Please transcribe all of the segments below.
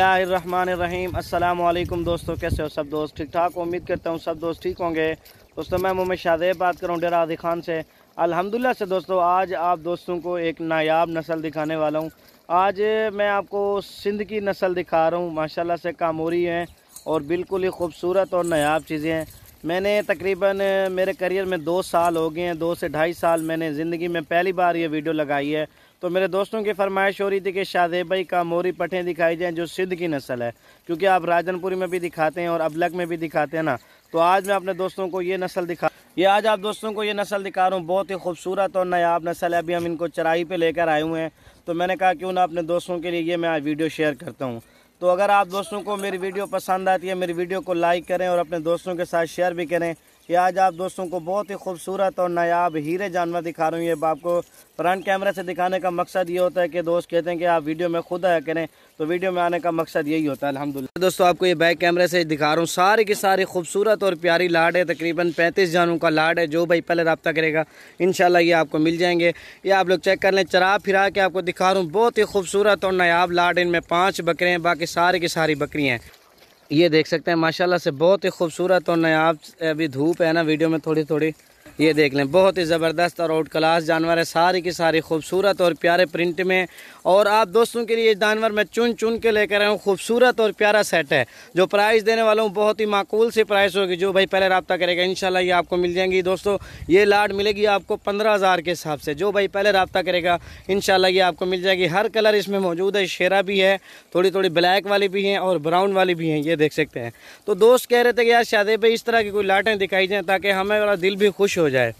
रहीम अस्सलाम दोस्तों कैसे हो सब दोस्त ठीक ठाक उम्मीद करता हूँ सब दोस्त ठीक होंगे दोस्तों मैं मोहम्मद शाहदेब बात करूँ डेरा आदि खान से अल्हम्दुलिल्लाह से दोस्तों आज आप दोस्तों को एक नायाब नस्ल दिखाने वाला हूँ आज मैं आपको सिंध की नस्ल दिखा रहा हूँ माशाल्लाह से कामोरी हैं और बिल्कुल ही खूबसूरत और नायाब चीज़ें हैं मैंने तकरीबन मेरे करियर में दो साल हो गए हैं दो से ढाई साल मैंने ज़िंदगी में पहली बार ये वीडियो लगाई है तो मेरे दोस्तों की फरमाइश हो रही थी कि भाई का मोरी पटें दिखाई जाएँ जो सिद्ध की नस्ल है क्योंकि आप राजनपुरी में भी दिखाते हैं और अबलग में भी दिखाते हैं ना तो आज मैं अपने दोस्तों को ये नस्ल दिखा ये आज आप दोस्तों को ये नस्ल दिखा रहा हूँ बहुत ही खूबसूरत और नयाब नस्ल है अभी हम इनको चराई पर लेकर आए हुए हैं तो मैंने कहा क्यों ना अपने दोस्तों के लिए ये मैं आज वीडियो शेयर करता हूँ तो अगर आप दोस्तों को मेरी वीडियो पसंद आती है मेरी वीडियो को लाइक करें और अपने दोस्तों के साथ शेयर भी करें कि आज आप दोस्तों को बहुत ही खूबसूरत और नायाब हीरे जानवर दिखा रही हूँ ये आपको फ्रंट कैमरे से दिखाने का मकसद ये होता है कि दोस्त कहते हैं कि आप वीडियो में खुद आया करें तो वीडियो में आने का मकसद यही होता है अलहमदिल्ला दोस्तों आपको ये बैक कैमरे से दिखा रहा हूँ सारी की सारी खूबसूरत और प्यारी लाड है तकरीबन पैंतीस जानों का लाड है जो भाई पहले रबता करेगा इन ये आपको मिल जाएंगे ये आप लोग चेक कर लें चरा फिरा के आपको दिखा रहा हूँ बहुत ही खूबसूरत और नायाब लाड इनमें पाँच बकरे हैं बाकी सारी की सारी बकरियाँ हैं ये देख सकते हैं माशाल्लाह से बहुत ही खूबसूरत और नयाब अभी धूप है ना वीडियो में थोड़ी थोड़ी ये देख लें बहुत ही ज़बरदस्त और आउट क्लास जानवर है सारी की सारी खूबसूरत और प्यारे प्रिंट में और आप दोस्तों के लिए जानवर मैं चुन चुन के लेकर आया हूँ खूबसूरत और प्यारा सेट है जो प्राइस देने वाला हूँ बहुत ही माकूल सी प्राइस होगी जो भाई पहले रबता करेगा इन ये आपको मिल जाएंगी दोस्तों ये लाट मिलेगी आपको पंद्रह हज़ार के हिसाब से जो भाई पहले रबता करेगा इन ये आपको मिल जाएगी हर कलर इसमें मौजूद है शेरा भी है थोड़ी थोड़ी ब्लैक वाली भी हैं और ब्राउन वाली भी हैं ये देख सकते हैं तो दोस्त कह रहे थे कि यार शादी पर इस तरह की कोई लाटें दिखाई जाएँ ताकि हमें वाला दिल भी खुश हो যায়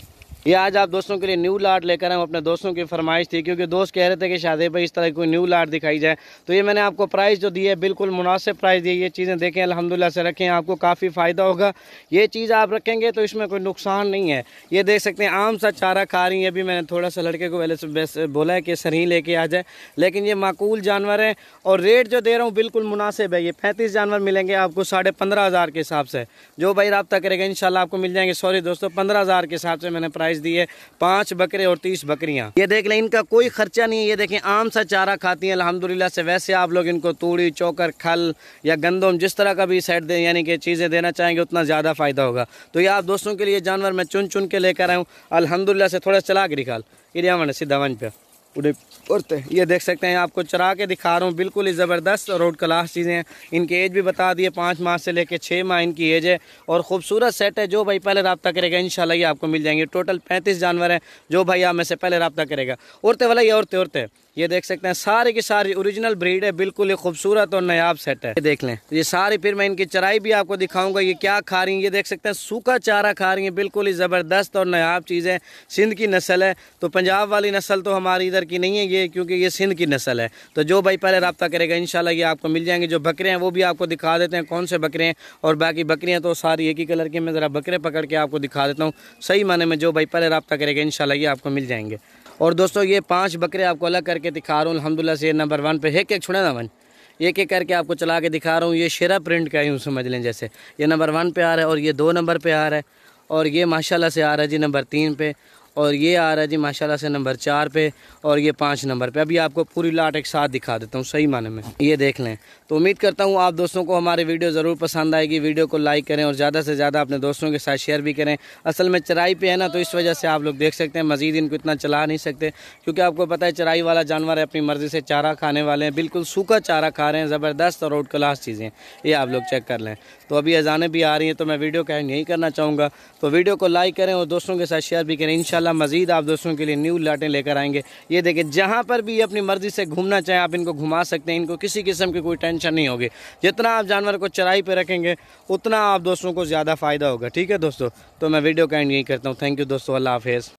ये आज आप दोस्तों के लिए न्यू लाट लेकर हम अपने दोस्तों की फरमाइश थी क्योंकि दोस्त कह रहे थे कि शादी पर इस तरह की कोई न्यू लाट दिखाई जाए तो ये मैंने आपको प्राइस जो दी है बिल्कुल मुनासिब प्राइस दी ये चीज़ें देखें अल्हम्दुलिल्लाह से रखें आपको काफ़ी फ़ायदा होगा ये चीज़ आप रखेंगे तो इसमें कोई नुकसान नहीं है ये देख सकते हैं आम सा चारा खा रही है अभी मैंने थोड़ा सा लड़के को पहले से बोला है कि सरही लेके आ जाए लेकिन ये माकूल जानवर है और रेट जो दे रहा हूँ बिल्कुल मुनासिब है ये पैंतीस जानवर मिलेंगे आपको साढ़े पंद्रह हज़ार के हिसाब से जो भाई रबता करेगा इन आपको मिल जाएंगे सॉरी दोस्तों पंद्रह हज़ार के हिसाब से मैंने प्राइस प्राइस दी है पांच बकरे और तीस बकरियां ये देख लें इनका कोई खर्चा नहीं है ये देखें आम सा चारा खाती हैं अलहमदिल्ला से वैसे आप लोग इनको तूड़ी चोकर खल या गंदम जिस तरह का भी सेट दें यानी कि चीज़ें देना चाहेंगे उतना ज़्यादा फ़ायदा होगा तो ये आप दोस्तों के लिए जानवर मैं चुन चुन के लेकर आया हूँ अलहमदिल्ला से थोड़ा चला गिरी खाल इरिया सीधा वन पर उदयपुर ये देख सकते हैं आपको चरा के दिखा रहा हूँ बिल्कुल ही ज़बरदस्त रोड क्लास चीज़ें हैं इनकी एज भी बता दिए पाँच माह से लेकर छः माह इनकी एज है और खूबसूरत सेट है जो भाई पहले रबता करेगा इन ये आपको मिल जाएंगे टोटल पैंतीस जानवर हैं जो भाई आप में से पहले रबता करेगा औरतें वाला ये औरतें औरतें ये देख सकते हैं सारे की सारी ओरिजिनल ब्रीड है बिल्कुल ही खूबसूरत और नयाब सेट है ये देख लें ये सारी फिर मैं इनकी चराई भी आपको दिखाऊंगा ये क्या खा रही हैं ये देख सकते हैं सूखा चारा खा रही हैं बिल्कुल ही ज़बरदस्त और नायाब चीज़ है सिंध की नस्ल है तो पंजाब वाली नस्ल तो हमारी इधर इधर की नहीं है ये क्योंकि ये सिंध की नस्ल है तो जो भाई पहले रबता करेगा इन ये आपको मिल जाएंगे जो बकरे हैं वो भी आपको दिखा देते हैं कौन से बकरे हैं और बाकी बकरियाँ तो सारी एक ही कलर की मैं ज़रा बकरे पकड़ के आपको दिखा देता हूँ सही माने में जो भाई पहले रबता करेगा इन ये आपको मिल जाएंगे और दोस्तों ये पाँच बकरे आपको अलग करके दिखा रहा हूँ अलहमदिल्ला से नंबर वन पर एक एक छुड़े ना वन एक एक करके आपको चला के दिखा रहा हूँ ये शेरा प्रिंट का यूँ समझ लें जैसे ये नंबर वन पे आ रहा है और ये दो नंबर पे आ रहा है और ये माशाल्लाह से आ रहा है जी नंबर तीन पे और ये आ रहा है जी माशाल्लाह से नंबर चार पे और ये पाँच नंबर पे अभी आपको पूरी लाट एक साथ दिखा देता हूँ सही माने में ये देख लें तो उम्मीद करता हूँ आप दोस्तों को हमारी वीडियो ज़रूर पसंद आएगी वीडियो को लाइक करें और ज़्यादा से ज़्यादा अपने दोस्तों के साथ शेयर भी करें असल में चराई पर है ना तो इस वजह से आप लोग देख सकते हैं मज़ीद इनको इतना चला नहीं सकते क्योंकि आपको पता है चराई वाला जानवर है अपनी मर्ज़ी से चारा खाने वाले हैं बिल्कुल सूखा चारा खा रहे हैं ज़बरदस्त और आउट क्लास चीज़ें ये आप लोग चेक कर लें तो अभी अजानें भी आ रही हैं तो मैं वीडियो कैंड नहीं यही करना चाहूँगा तो वीडियो को लाइक करें और दोस्तों के साथ शेयर भी करें इन इंशाल्लाह मज़ीद आप दोस्तों के लिए न्यू लाटें लेकर आएंगे ये देखें जहाँ पर भी अपनी मर्ज़ी से घूमना चाहें आप इनको घुमा सकते हैं इनको किसी किस्म की कोई टेंशन नहीं होगी जितना आप जानवर को चराई पर रखेंगे उतना आप दोस्तों को ज़्यादा फ़ायदा होगा ठीक है दोस्तों तो मैं वीडियो का एंड यही करता हूँ थैंक यू दोस्तों अल्लाह हाफेज